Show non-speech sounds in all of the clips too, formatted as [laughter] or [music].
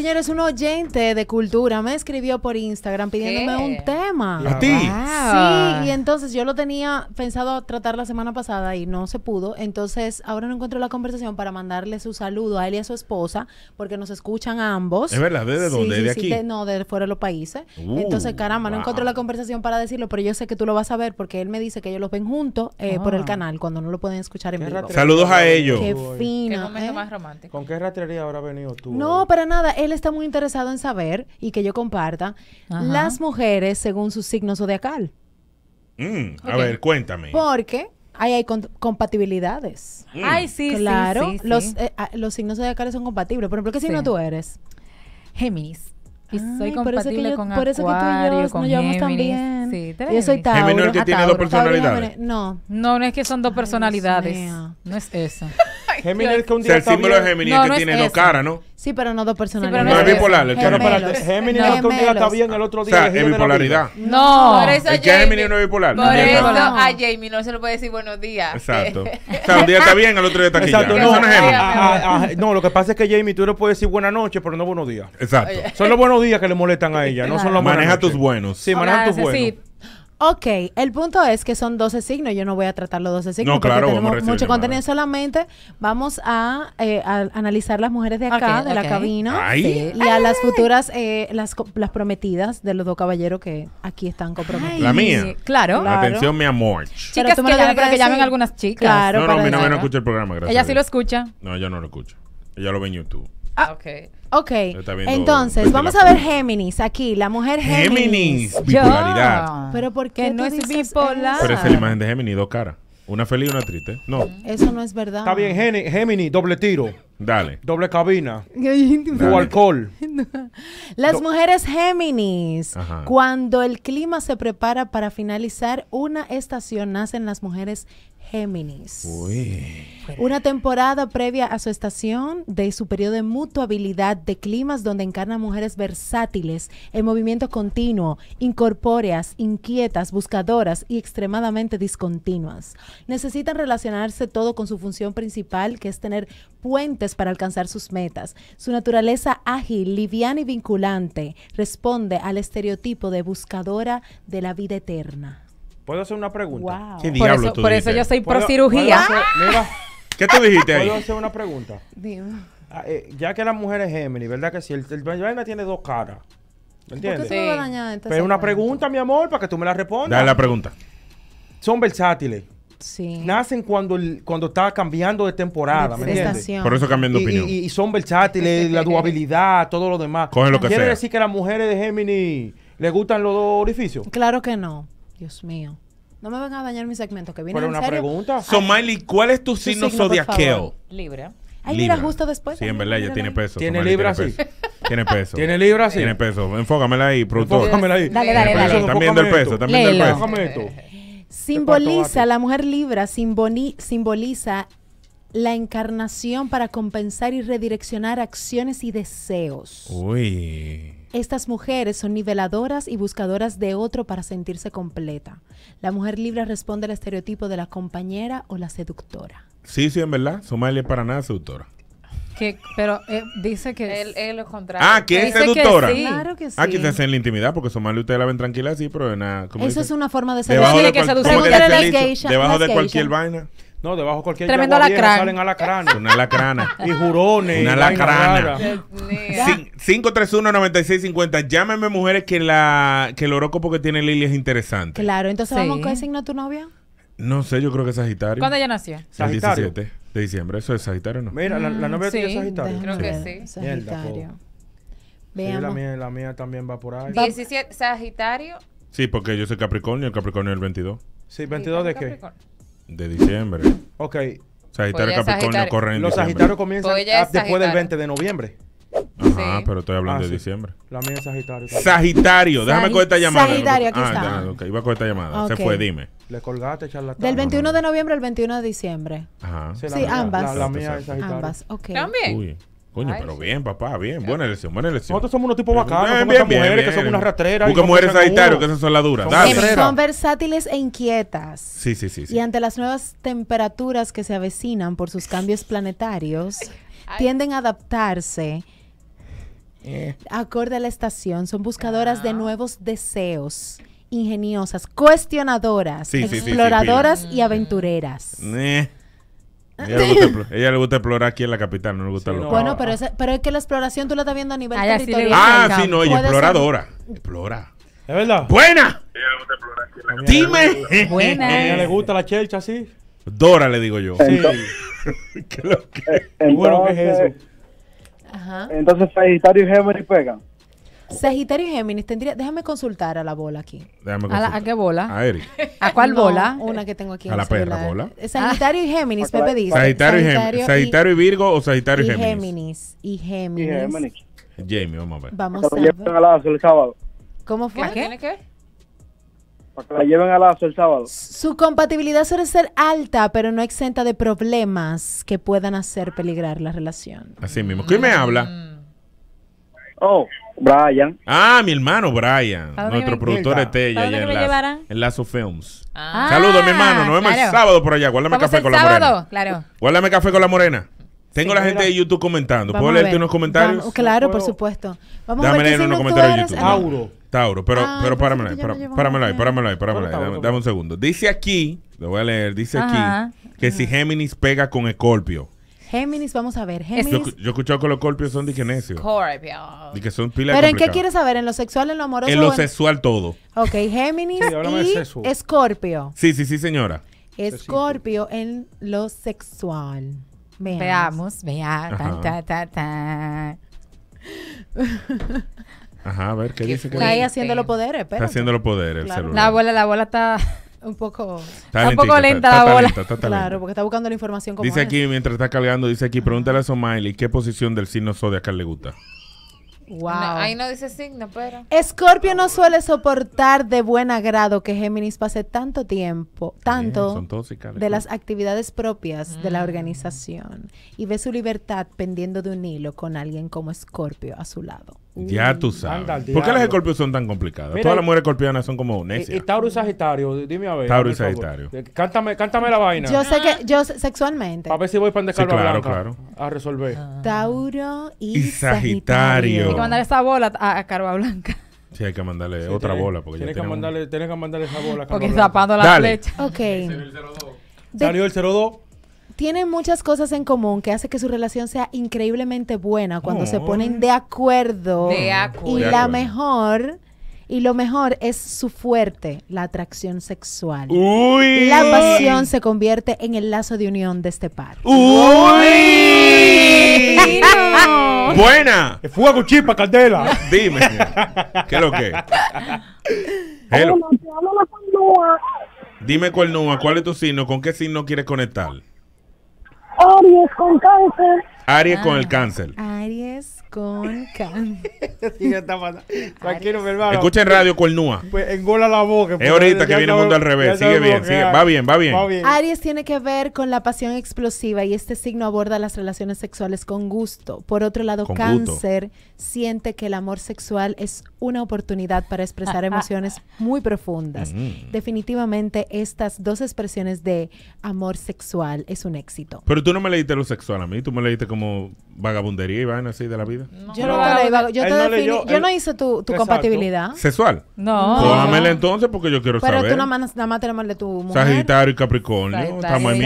Señores, un oyente de cultura me escribió por Instagram pidiéndome un tema. ¿A ti? Sí, y entonces yo lo tenía pensado tratar la semana pasada y no se pudo. Entonces ahora no encuentro la conversación para mandarle su saludo a él y a su esposa porque nos escuchan ambos. ¿Es verdad? ¿Desde dónde? ¿De aquí? no, de fuera de los países. Uh, entonces, caramba, no encuentro la conversación para decirlo, pero yo sé que tú lo vas a ver porque él me dice que ellos los ven juntos eh, ah. por el canal cuando no lo pueden escuchar en vivo. Saludos a ellos. Qué fino. Qué momento ¿eh? más romántico. ¿Con qué ratería habrá venido tú? No, para nada está muy interesado en saber y que yo comparta las mujeres según su signo zodiacal. Mm, a ver, cuéntame. Porque ahí hay compatibilidades. Mm. Ay, sí, claro, Los, eh, ah, los signos zodiacales son compatibles. Por ejemplo, ¿qué no tú eres? Géminis. Por eso que tú y yo yo soy no. No, es que son dos personalidades. No es eso. [laughs] Géminis [laughs] es que un día o el símbolo de Géminis que tiene dos caras, ¿no? Sí, pero no dos personalidades. no, es bipolar. El Géminis es que un día está bien, el otro día o sea, es bipolaridad. No. Por eso es que Géminis no es bipolar. Por eso a Jamie no se le puede decir buenos días. Exacto. [laughs] O sea, un día está bien, el otro día está aquí. Exacto. No, lo que pasa es que Jamie, tú le puedes decir buenas noches, pero no buenos días. Exacto. Son los buenos días que le molestan a ella, no son los Maneja tus buenos. Sí, maneja tus buenos. Ok, el punto es que son 12 signos. Yo no voy a tratar los 12 signos porque tenemos mucho contenido. Solamente vamos eh, a, analizar las mujeres de acá, de la cabina. Y a las futuras, eh, las, las prometidas de los dos caballeros que aquí están comprometidos. La mía. Claro. claro. Atención, mi amor. Chicas, que, que llamen algunas chicas. Claro, no, no, no escucha el programa, gracias. Ella sí lo escucha. No, ella no lo escucha. Ella lo ve en YouTube. Ah, ok. entonces vamos a ver Géminis aquí, la mujer Géminis. Géminis, bipolaridad. Pero ¿por qué no es bipolar. Pero es la imagen de Géminis, dos caras. Una feliz y una triste. No, Eso no es verdad. Está bien, Géminis, doble tiro, dale. doble cabina, O alcohol. Las mujeres Géminis. Cuando el clima se prepara para finalizar una estación, nacen las mujeres Géminis. Una temporada previa a su estación de su periodo de mutuabilidad de climas donde encarna mujeres versátiles, en movimiento continuo, incorpóreas, inquietas, buscadoras y extremadamente discontinuas. Necesitan relacionarse todo con su función principal, que es tener puentes para alcanzar sus metas. Su naturaleza ágil, liviana y vinculante responde al estereotipo de buscadora de la vida eterna. ¿Puedo hacer una pregunta? por eso, yo soy pro cirugía. Ah. ¿Qué tú dijiste ahí? ¿Puedo hacer una pregunta? Dime. Ah, eh, ya que la mujer es Gemini, ¿verdad que sí? El, el tiene dos caras. ¿Me entiendes? Pero una pregunta, mi amor, para que tú me la respondas. Dale la pregunta. Son versátiles. Sí. Nacen cuando, cuando está cambiando de temporada, entiendes? Por eso cambian de opinión. Y, son versátiles, [laughs] la durabilidad, todo lo demás. ¿Quiere decir que las mujeres de Gemini Les gustan los dos orificios? Claro que no. Dios mío. No me van a dañar mi segmento, que viene Pero una pregunta. Somali, ¿cuál es tu, signo, zodiaqueo? Libra. Hay mira, justo después. Sí, en verdad, ella tiene peso. Tiene libra, sí. Tiene peso. Tiene libra, sí. Tiene peso. Enfócamela ahí, productor. Enfócamela ahí. Dale, dale, dale. También viendo peso, también del el peso. Simboliza, la mujer libra simboliza la encarnación para compensar y redireccionar acciones y deseos. Uy. Estas mujeres son niveladoras y buscadoras de otro para sentirse completa. La mujer libre responde al estereotipo de la compañera o la seductora. Sí, sí, en verdad. Somalia para nada seductora. Que, pero eh, dice que. Él, lo contrario. Ah, que es seductora. Que Claro que ah, sí. Ah, en la intimidad, porque y ustedes la ven tranquila así, pero nada. Eso es una forma de seducir. Debajo de, cualquier vaina No, debajo de cualquier vaina. No, debajo de cualquier Tremendo a la crana Una alacrana. [laughs] y jurones. Una alacrana. 531-9650. Llámenme mujeres que la que el horóscopo que tiene Lili es interesante. Claro, entonces vamos con signo tu novia. No sé, yo creo que es Sagitario. ¿Cuándo ella nació? Sagitario. De diciembre, eso es Sagitario, ¿no? Mira, la, la novia mm, tuya es Sagitario. Creo que sí. Sagitario. la, mía, la mía también va por ahí. Sagitario. Sí, porque yo soy Capricornio, el Capricornio es el 22. Sí, ¿22 de qué? De diciembre. Ok. Sagitario y Capricornio corren en Los sagitario Sagitarios comienzan después del 20 de noviembre. Ajá, pero estoy hablando ah, de diciembre. La mía es Sagitario. Sagitario, déjame coger esta llamada. Sagitario, aquí ah, está. iba a coger esta llamada. Se fue, dime. Le colgaste, charlatán. Del 21 de noviembre al 21 de diciembre. Ajá. Sí, ambas. La, mía es Sagitario. Ambas, ok. También. Coño, pero bien, papá, bien. Buena elección, buena elección. Nosotros somos unos tipos bacanos. Bien, mujeres que son unas rastreras. Busca mujeres sagitario que esas son las duras. Son, son versátiles e inquietas. sí, sí, sí. Y ante las nuevas temperaturas que se avecinan por sus cambios planetarios, tienden a adaptarse eh. Acorde a la estación, son buscadoras de ah. nuevos deseos ingeniosas, cuestionadoras, exploradoras y aventureras. Eh. Ah. Ella, le gusta, explorar aquí en la capital, no le gusta lo Bueno, pero, pero es que la exploración tú la estás viendo a nivel ah, territorial. ah, sí, no, exploradora. Explora. ¿Es verdad? ¡Buena! Ella le gusta Dime. Buena. A ella le gusta la chelcha, sí. Dora, le digo yo. Sí. [laughs] ¿Qué lo eh, que? ¿qué es eso? Ajá. Entonces Sagitario y Géminis pegan. Sagitario y Géminis, tendría, déjame consultar a la bola aquí. ¿A, la- ¿A qué bola? ¿A Eric? ¿A cuál [laughs] bola? Una que tengo aquí. A la perra bola. Sagitario y Géminis, Pepe dice. Sagitario y Sagitario y Virgo o Sagitario y Géminis. Géminis. Y Géminis. Jamie, vamos a ver. Vamos a ver. sábado. ¿Cómo fue? ¿Qué? ¿Tiene qué? la llevan al el sábado. Su compatibilidad suele ser alta, pero no exenta de problemas que puedan hacer peligrar la relación. Así mismo. ¿Quién me mm. habla? Oh, Brian. Ah, mi hermano Brian. Nuestro productor estrella allá en, la, en Lazo Films. Ah, Saludos, mi hermano. Nos vemos el sábado por allá. Guárdame café con la morena. Claro. Guárdame café con la morena. Tengo la gente de YouTube comentando. ¿Puedo leerte unos comentarios? claro, por supuesto. Vamos a ver unos comentarios de YouTube. Auro. Tauro, pero, ah, pero páramelo ahí, páramelo ahí, páramelo ahí, Dame, un segundo. Dice aquí, lo voy a leer, dice aquí, que si Géminis pega con Escorpio. Géminis, vamos a ver. Géminis. Yo, he escuchado que los Scorpios son diquenecios. Scorpio. Y que son pilas ¿Pero en qué quieres saber? ¿En lo sexual, en lo amoroso? En lo sexual todo. Ok, Géminis y Escorpio. Sí, sí, sí, señora. Escorpio en lo sexual. Veamos, veamos. Vea, ta, ta, ta. [laughs] Ajá, a ver, ¿qué, ¿Qué dice? Está ahí haciendo los poderes, pero. Está haciendo los poderes el celular. La bola, la bola [laughs] está un poco, está un poco lenta la está bola. claro, porque está buscando la información como Dice aquí, mientras está cargando, dice aquí, pregúntale a Somiley qué posición del signo zodiacal le gusta. Wow. No, ahí no dice signo, pero. Escorpio no suele soportar de buen agrado que Géminis pase tanto tiempo, tanto de las actividades propias de la mm. organización y ve su libertad pendiendo de un hilo con alguien como Escorpio a su lado. Ya tú sabes. ¿Por qué las escorpios son tan complicadas? Todas las mujeres escorpianas son como necias. Y, Tauro y Sagitario, dime a ver. Tauro y Sagitario. Eh, cántame, cántame la vaina. Yo sé que, yo sexualmente. A ver si voy para sí, claro, a resolver. Ah. Tauro y, Sagitario. Hay que mandar esa bola a, a Blanca. Sí, hay que mandarle otra bola. Porque tienes, que mandarle, tienes que mandarle esa bola. A porque zapando la flecha. Ok. Salió el 02. Salió el 02 tienen muchas cosas en común que hace que su relación sea increíblemente buena cuando se ponen de acuerdo. De acuerdo. Y la mejor... Y lo mejor es su fuerte, la atracción sexual. Uy. La pasión se convierte en el lazo de unión de este par. ¡Uy! ¡Buena! Fuego chipa, candela. Dime, ¿qué es lo que? Dime, ¿cuál es tu signo? ¿Con qué signo quieres conectar? Aries con cáncer. Aries con el ah, cáncer. Aries con cáncer. [laughs] sí, Tranquilo, mi hermano. Escuchen radio Cuernúa. Pues engola la boca. Es ahorita que viene el mundo al revés. Sigue bien, sigue. Va bien, va bien, Aries tiene que ver con la pasión explosiva y este signo aborda las relaciones sexuales con gusto. Por otro lado, cáncer siente que el amor sexual es una oportunidad para expresar [laughs] emociones muy profundas. Definitivamente estas dos expresiones de amor sexual es un éxito. Pero tú no me leíste lo sexual a mí, tú me leíste como vagabundería y van así de la vida. Yo no, hice tu, compatibilidad. ¿Sexual? No. Póngamela entonces porque yo quiero saber. Pero tú nada más, nada más tenemos de tu mujer. Sagitario y Capricornio. Estamos en mí,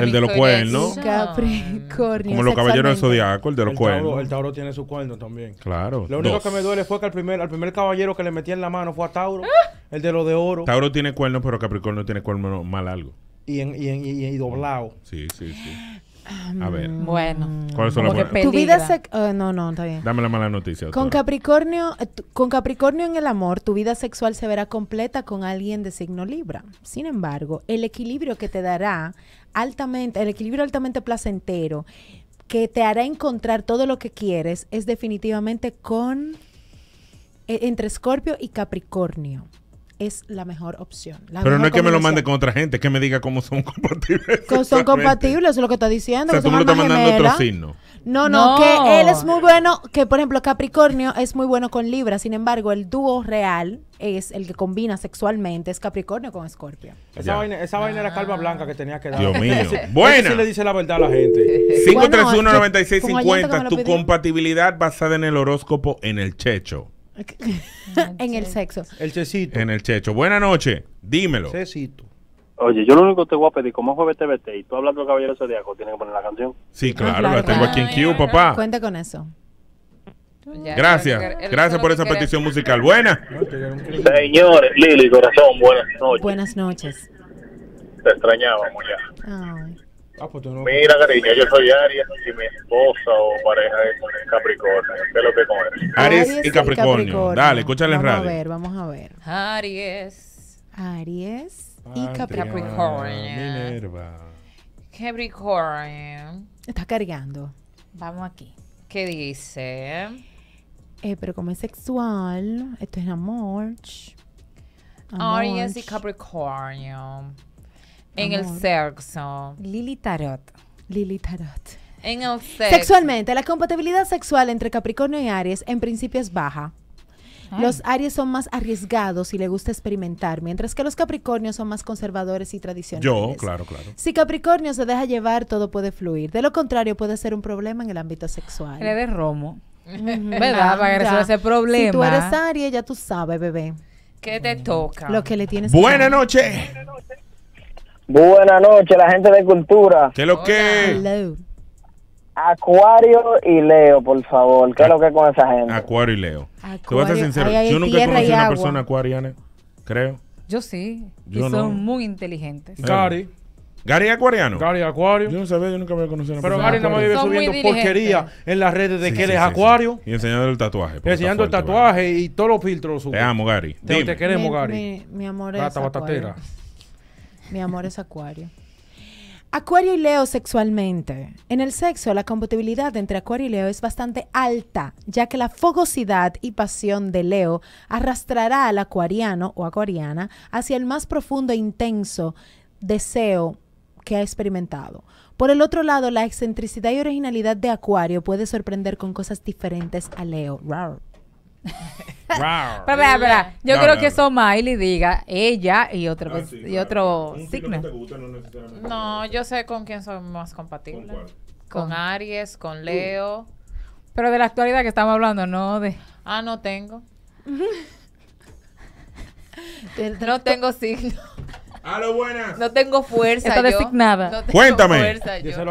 El de los cuernos. Capricornio. Como los caballeros del zodiaco, el de los cuernos. El Tauro tiene su cuerno también. Claro. Lo único que me duele fue que al primer, caballero que le metí en la mano fue a Tauro. Ah. El de los de oro. Tauro tiene cuernos, pero Capricornio tiene cuernos mal algo Y, en, y, doblado. Sí, sí, sí. A ver. Mm. Bueno. Tu vida eh, no, no, está bien. Dame la mala noticia. Con Capricornio, eh, con Capricornio en el amor, tu vida sexual se verá completa con alguien de signo Libra. Sin embargo, el equilibrio que te dará altamente, el equilibrio altamente placentero, que te hará encontrar todo lo que quieres, es definitivamente con... E, entre Escorpio y Capricornio es la mejor opción. Pero no es que me lo mande con otra gente, es que me diga cómo son [laughs] compatibles. son compatibles, es lo que está diciendo. O sea, me lo estás otro signo. No, no, que él es muy bueno, que por ejemplo Capricornio es muy bueno con Libra, sin embargo el dúo real es el que combina sexualmente, es Capricornio con Escorpio. Esa vaina, era calva blanca que tenía que dar. Dios mío. [laughs] Bueno. sí le dice la verdad a la gente. 5319650 [laughs] tu compatibilidad basada en el horóscopo en el checho. [laughs] en el sexo. El checito. En el checho. Buenas noches. Dímelo. Checito. Oye, yo lo único que te voy a pedir, como es jueves TVT y tú hablando de Caballero Zodíaco, tienes que poner la canción. Sí, ah, claro, la tengo aquí en Q, papá. Cuenta con eso. gracias, gracias por esa petición musical. Buenas. Señores, Lili, corazón, buenas noches. Buenas noches. Te extrañábamos ya. Ay. Ah, pues Mira, cariño, yo soy Aries y mi esposa o pareja es Capricornio. lo Aries, y, Capricornio. Dale, escúchale rápido. radio. Vamos a ver, vamos a ver. Aries. Aries y Capricornio. Minerva. Capricornio. Está cargando. Vamos aquí. ¿Qué dice? Eh, pero como es sexual, esto es amor. Aries y Capricornio. En el sexo. Lili Tarot. Lili Tarot. En el sexo. Sexualmente, la compatibilidad sexual entre Capricornio y Aries en principio es baja. Los Aries son más arriesgados y le gusta experimentar, mientras que los Capricornios son más conservadores y tradicionales. Yo, claro, claro. Si Capricornio se deja llevar, todo puede fluir. De lo contrario, puede ser un problema en el ámbito sexual. Eres romo. [laughs] ¿Verdad? Para que ese problema. Si tú eres Aries, ya tú sabes, bebé. ¿Qué te toca? Lo que le tienes Buenas noches. Buenas noches, la gente de cultura. ¿Qué es lo que? Acuario y Leo, por favor. ¿Qué es lo que es con esa gente? Acuario y Leo. ¿Tú Te a ser sincero, yo nunca he conocido a una persona acuariana, creo. Yo sí. Yo y no. son muy inteligentes. Gary, ¿Gary acuariano? Gary Acuario. Yo no sabía, yo nunca había conocido a una Pero Gary no me vive subiendo porquería en las redes de que él es acuario. Y enseñando el tatuaje. Enseñando el tatuaje y todos los filtros. Te amo, Gary. Te, queremos, Gary. Mi, amor es mi amor es Acuario. Acuario y Leo sexualmente. En el sexo, la compatibilidad entre Acuario y Leo es bastante alta, ya que la fogosidad y pasión de Leo arrastrará al acuariano o acuariana hacia el más profundo e intenso deseo que ha experimentado. Por el otro lado, la excentricidad y originalidad de Acuario puede sorprender con cosas diferentes a Leo. [laughs] yo creo que eso Miley diga ella y otro ah, y otro signo. No, yo sé con quién soy más compatible. Con, Aries, con Leo. Pero de la actualidad que estamos hablando, no de Ah, no tengo. [laughs] no tengo signo. Ah, no tengo fuerza. Yo. No Cuéntame. Fuerza,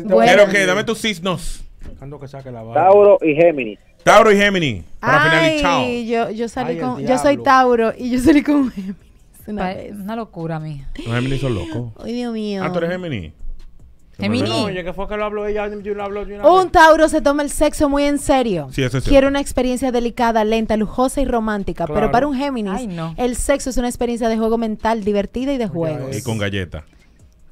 bueno que dame tus signos. Tauro y Géminis. Tauro y Géminis. Para finalizar. Yo, yo salí con. Yo soy Tauro y yo salí con Géminis. Una Una locura, mía. Los Géminis son locos. Ay, Dios mío. Ah, tú eres Géminis. Gemini. No, oye, que fue que lo habló ella, yo lo hablo yo Un Tauro se toma el sexo muy en serio. Sí, eso es cierto. Quiere una experiencia delicada, lenta, lujosa y romántica. Pero para un Géminis, el sexo es una experiencia de juego mental, divertida y de juegos. Y con galletas.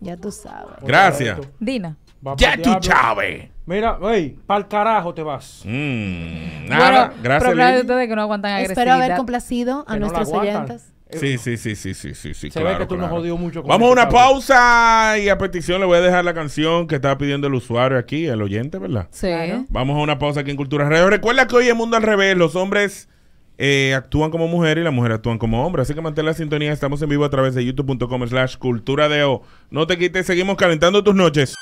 Ya tú sabes. Gracias. Dina ya tú, Chávez. Mira, güey, el carajo te vas. Mm, nada, gracias. Pero ustedes que no aguantan agresividad. Espero haber complacido a nuestros oyentes. Eh, sí, sí, sí, sí, sí, sí, sí. Se ve que tú nos odias mucho. Vamos a este una pausa y a petición le voy a dejar la canción que estaba pidiendo el usuario aquí, el oyente, ¿verdad? Sí. Claro. Vamos a una pausa aquí en Cultura Radio. Recuerda que hoy en Mundo al Revés, los hombres eh, actúan como mujeres y las mujeres actúan como hombres. Así que mantén la sintonía. Estamos en vivo a través de youtube.com slash cultura de O. No te quites, seguimos calentando tus noches.